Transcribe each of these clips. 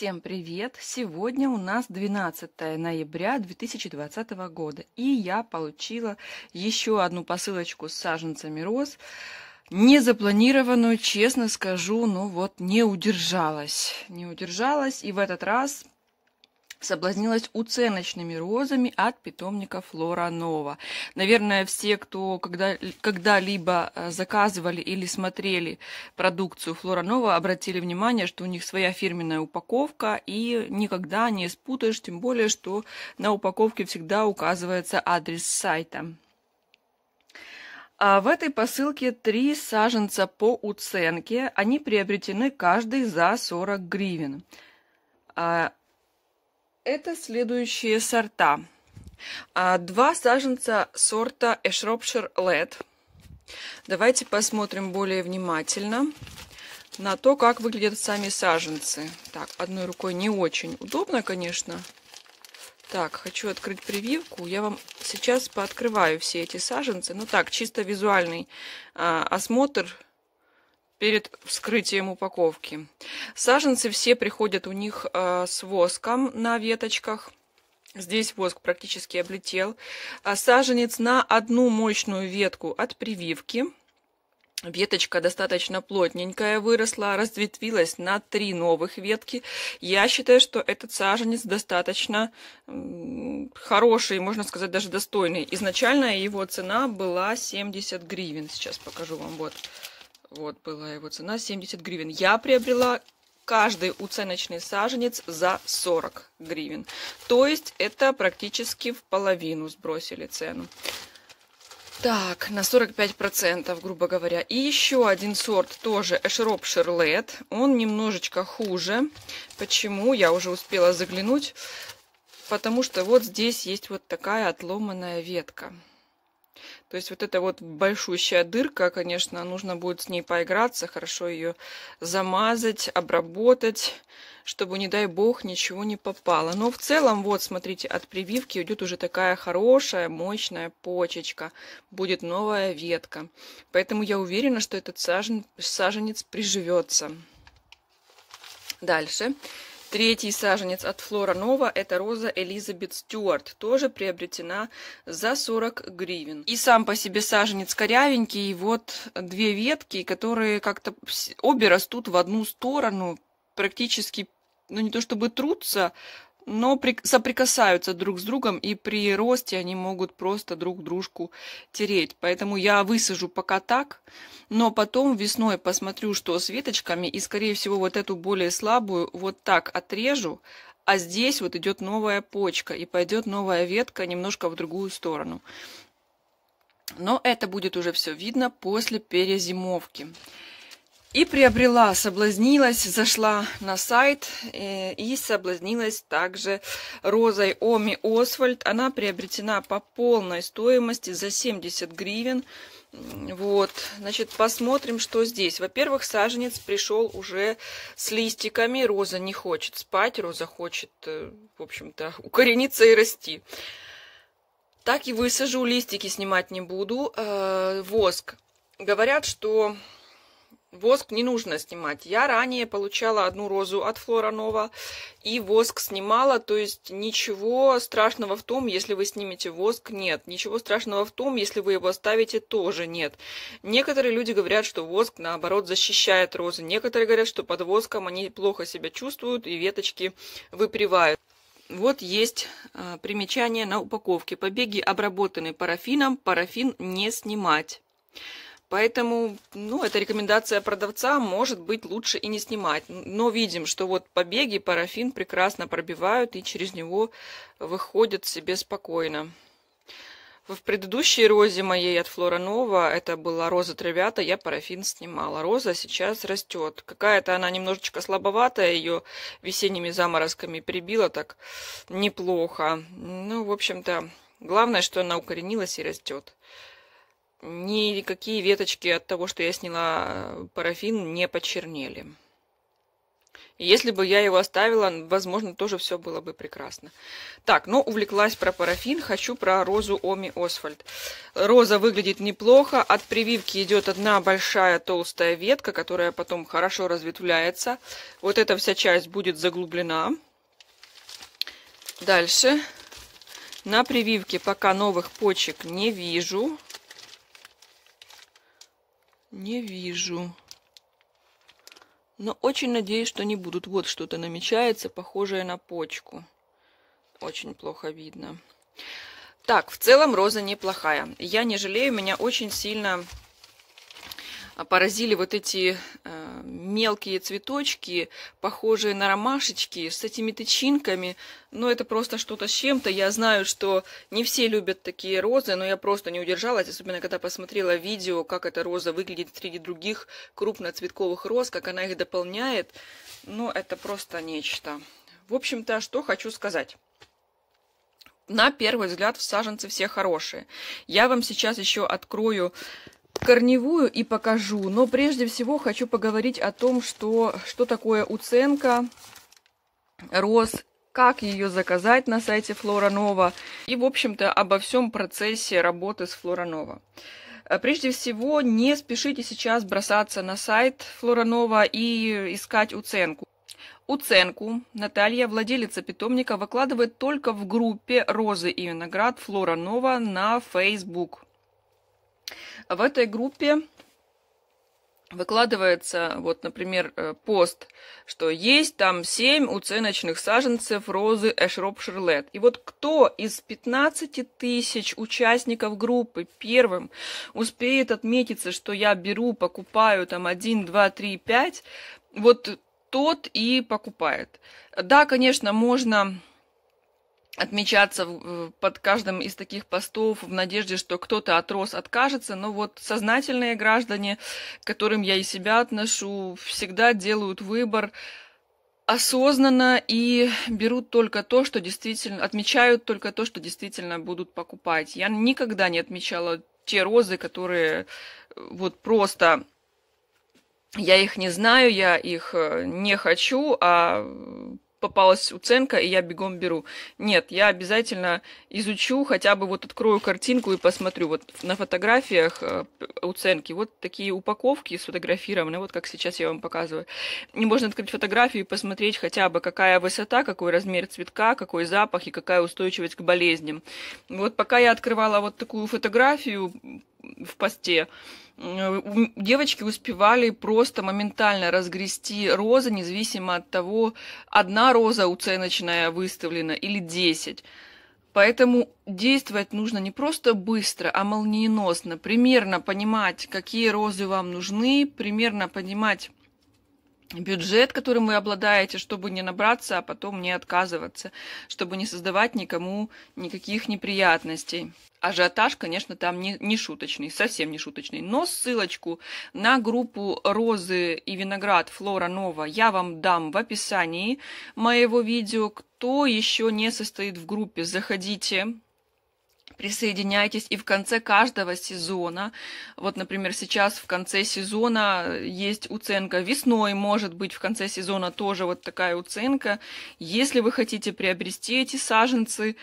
Всем привет! Сегодня у нас 12 ноября 2020 года, и я получила еще одну посылочку с саженцами роз, незапланированную, честно скажу, ну вот не удержалась, не удержалась, и в этот раз соблазнилась уценочными розами от питомника Флора Нова. Наверное, все, кто когда, когда-либо э, заказывали или смотрели продукцию Флора Нова, обратили внимание, что у них своя фирменная упаковка, и никогда не спутаешь, тем более, что на упаковке всегда указывается адрес сайта. А в этой посылке три саженца по уценке. Они приобретены каждый за 40 гривен. А это следующие сорта. А, два саженца сорта Эшропшир Лед. Давайте посмотрим более внимательно на то, как выглядят сами саженцы. Так, одной рукой не очень удобно, конечно. Так, хочу открыть прививку. Я вам сейчас пооткрываю все эти саженцы. Ну так, чисто визуальный а, осмотр перед вскрытием упаковки. Саженцы все приходят у них э, с воском на веточках. Здесь воск практически облетел. А саженец на одну мощную ветку от прививки. Веточка достаточно плотненькая выросла, разветвилась на три новых ветки. Я считаю, что этот саженец достаточно хороший, можно сказать, даже достойный. Изначально его цена была 70 гривен. Сейчас покажу вам вот вот была его цена 70 гривен. Я приобрела каждый уценочный саженец за 40 гривен. То есть это практически в половину сбросили цену. Так, на 45%, грубо говоря. И еще один сорт, тоже Эшроп Шерлет. Он немножечко хуже. Почему? Я уже успела заглянуть. Потому что вот здесь есть вот такая отломанная ветка. То есть вот эта вот большущая дырка, конечно, нужно будет с ней поиграться, хорошо ее замазать, обработать, чтобы, не дай бог, ничего не попало. Но в целом, вот, смотрите, от прививки идет уже такая хорошая, мощная почечка. Будет новая ветка. Поэтому я уверена, что этот сажен, саженец приживется. Дальше. Дальше. Третий саженец от Флора Нова – это роза Элизабет Стюарт, тоже приобретена за 40 гривен. И сам по себе саженец корявенький, и вот две ветки, которые как-то обе растут в одну сторону, практически ну не то чтобы трутся, но соприкасаются друг с другом, и при росте они могут просто друг дружку тереть. Поэтому я высажу пока так, но потом весной посмотрю, что с веточками, и, скорее всего, вот эту более слабую вот так отрежу, а здесь вот идет новая почка, и пойдет новая ветка немножко в другую сторону. Но это будет уже все видно после перезимовки. И приобрела, соблазнилась, зашла на сайт э, и соблазнилась также розой Оми Освальд. Она приобретена по полной стоимости за 70 гривен. Вот, значит, посмотрим, что здесь. Во-первых, саженец пришел уже с листиками. Роза не хочет спать, роза хочет, э, в общем-то, укорениться и расти. Так и высажу, листики снимать не буду. Э, воск. Говорят, что Воск не нужно снимать. Я ранее получала одну розу от Флора Нова и воск снимала, то есть ничего страшного в том, если вы снимете воск, нет. Ничего страшного в том, если вы его оставите, тоже нет. Некоторые люди говорят, что воск наоборот защищает розы. Некоторые говорят, что под воском они плохо себя чувствуют и веточки выпривают. Вот есть а, примечание на упаковке. Побеги обработаны парафином, парафин не снимать. Поэтому, ну, эта рекомендация продавца может быть лучше и не снимать. Но видим, что вот побеги парафин прекрасно пробивают и через него выходят себе спокойно. В предыдущей розе моей от Флоранова, это была роза травята, я парафин снимала. Роза сейчас растет. Какая-то она немножечко слабоватая, ее весенними заморозками прибила так неплохо. Ну, в общем-то, главное, что она укоренилась и растет никакие веточки от того, что я сняла э, парафин, не почернели. Если бы я его оставила, возможно, тоже все было бы прекрасно. Так, ну, увлеклась про парафин, хочу про розу Оми Освальд. Роза выглядит неплохо, от прививки идет одна большая толстая ветка, которая потом хорошо разветвляется. Вот эта вся часть будет заглублена. Дальше. На прививке пока новых почек не вижу. Не вижу. Но очень надеюсь, что не будут. Вот что-то намечается, похожее на почку. Очень плохо видно. Так, в целом роза неплохая. Я не жалею, меня очень сильно а, поразили вот эти э, мелкие цветочки, похожие на ромашечки, с этими тычинками. Ну, это просто что-то с чем-то. Я знаю, что не все любят такие розы, но я просто не удержалась, особенно когда посмотрела видео, как эта роза выглядит среди других крупноцветковых роз, как она их дополняет. Ну, это просто нечто. В общем-то, что хочу сказать на первый взгляд в саженцы все хорошие. Я вам сейчас еще открою корневую и покажу. Но прежде всего хочу поговорить о том, что, что такое уценка роз, как ее заказать на сайте Флоранова и, в общем-то, обо всем процессе работы с Флоранова. Э, прежде всего, не спешите сейчас бросаться на сайт Флоранова и искать уценку. Уценку Наталья, владелица питомника, выкладывает только в группе «Розы и виноград Флора Нова» на Facebook. А в этой группе выкладывается, вот, например, э, пост, что есть там 7 уценочных саженцев розы Эшроп Шерлет. И вот кто из 15 тысяч участников группы первым успеет отметиться, что я беру, покупаю там 1, 2, 3, 5, вот тот и покупает. Да, конечно, можно отмечаться под каждым из таких постов в надежде, что кто-то от роз откажется, но вот сознательные граждане, к которым я и себя отношу, всегда делают выбор осознанно и берут только то, что действительно, отмечают только то, что действительно будут покупать. Я никогда не отмечала те розы, которые э, вот просто я их не знаю, я их э, не хочу, а попалась уценка, и я бегом беру. Нет, я обязательно изучу, хотя бы вот открою картинку и посмотрю. Вот на фотографиях э, уценки вот такие упаковки сфотографированы, вот как сейчас я вам показываю. не можно открыть фотографию и посмотреть хотя бы, какая высота, какой размер цветка, какой запах и какая устойчивость к болезням. Вот пока я открывала вот такую фотографию в посте, Э, девочки успевали просто моментально разгрести розы, независимо от того, одна роза уценочная выставлена или десять. Поэтому действовать нужно не просто быстро, а молниеносно, примерно понимать, какие розы вам нужны, примерно понимать, бюджет, которым вы обладаете, чтобы не набраться, а потом не отказываться, чтобы не создавать никому никаких неприятностей. Ажиотаж, конечно, там не, не шуточный, совсем не шуточный. Но ссылочку на группу «Розы и виноград» Флора Нова я вам дам в описании моего видео. Кто еще не состоит в группе, заходите, присоединяйтесь. И в конце каждого сезона, вот, например, сейчас в конце сезона есть уценка. Весной, может быть, в конце сезона тоже вот такая уценка. Если вы хотите приобрести эти саженцы,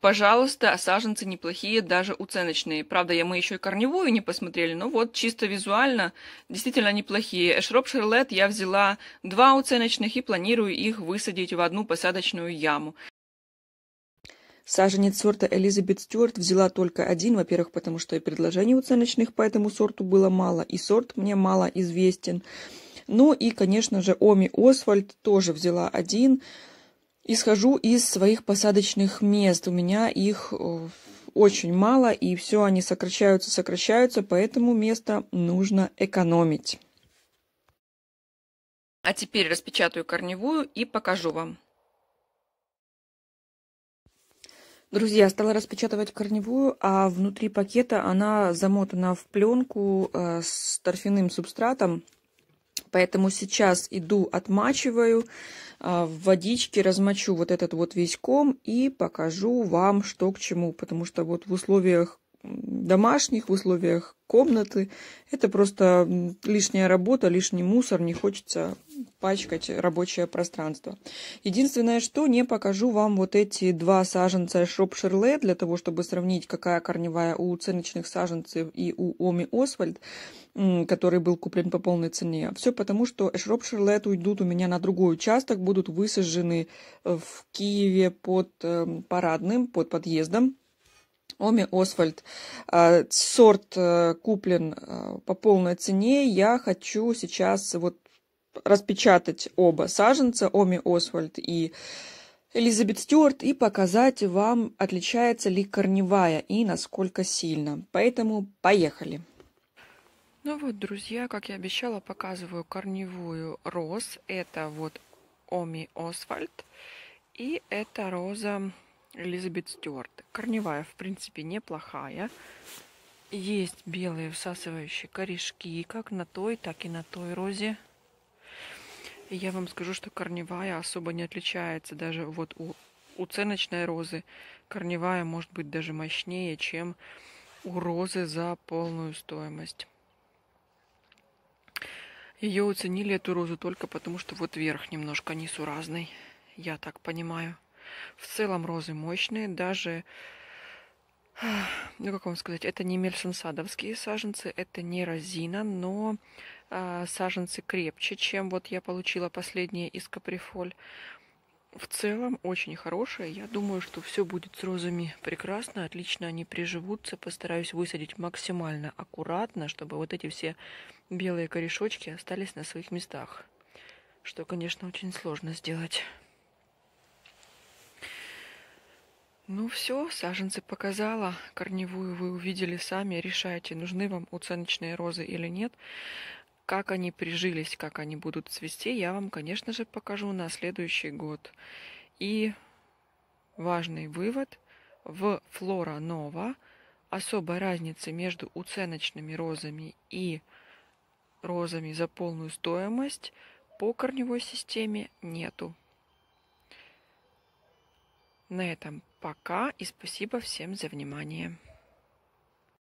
пожалуйста, а саженцы неплохие, даже уценочные. Правда, я, мы еще и корневую не посмотрели, но вот чисто визуально действительно неплохие. Эшроп Шерлет я взяла два уценочных и планирую их высадить в одну посадочную яму. Саженец сорта Элизабет Стюарт взяла только один, во-первых, потому что и предложений оценочных по этому сорту было мало, и сорт мне мало известен. Ну и, конечно же, Оми Освальд тоже взяла один. Исхожу из своих посадочных мест. У меня их э, очень мало, и все они сокращаются, сокращаются, поэтому место нужно экономить. А теперь распечатаю корневую и покажу вам. Друзья, стала распечатывать корневую, а внутри пакета она замотана в пленку э, с торфяным субстратом. Поэтому сейчас иду, отмачиваю, э, в водичке размочу вот этот вот весь ком и покажу вам, что к чему. Потому что вот в условиях домашних, в условиях комнаты. Это просто лишняя работа, лишний мусор, не хочется пачкать рабочее пространство. Единственное, что не покажу вам вот эти два саженца Шоп Шерле, для того, чтобы сравнить, какая корневая у ценочных саженцев и у Оми Освальд, который был куплен по полной цене. Все потому, что Эшроп Шерлет уйдут у меня на другой участок, будут высажены в Киеве под эм, парадным, под подъездом. Оми Освальд. А, сорт э, куплен э, по полной цене. Я хочу сейчас вот распечатать оба саженца, Оми Освальд и Элизабет Стюарт, и показать вам, отличается ли корневая и насколько сильно. Поэтому поехали! Ну вот, друзья, как я обещала, показываю корневую роз. Это вот Оми Освальд. И это роза Элизабет Стюарт. Корневая, в принципе, неплохая. Есть белые всасывающие корешки, как на той, так и на той розе. И я вам скажу, что корневая особо не отличается даже вот у уценочной розы. Корневая может быть даже мощнее, чем у розы за полную стоимость. Ее оценили, эту розу, только потому, что вот верх немножко несуразный. Я так понимаю. В целом розы мощные, даже, ну как вам сказать, это не мельсенсадовские саженцы, это не розина, но э, саженцы крепче, чем вот я получила последние из каприфоль. В целом очень хорошие, Я думаю, что все будет с розами прекрасно, отлично они приживутся. Постараюсь высадить максимально аккуратно, чтобы вот эти все белые корешочки остались на своих местах. Что, конечно, очень сложно сделать. Ну все, саженцы показала, корневую вы увидели сами, решайте, нужны вам уценочные розы или нет. Как они прижились, как они будут цвести, я вам, конечно же, покажу на следующий год. И важный вывод, в Флора Нова особой разницы между уценочными розами и розами за полную стоимость по корневой системе нету. На этом Пока и спасибо всем за внимание.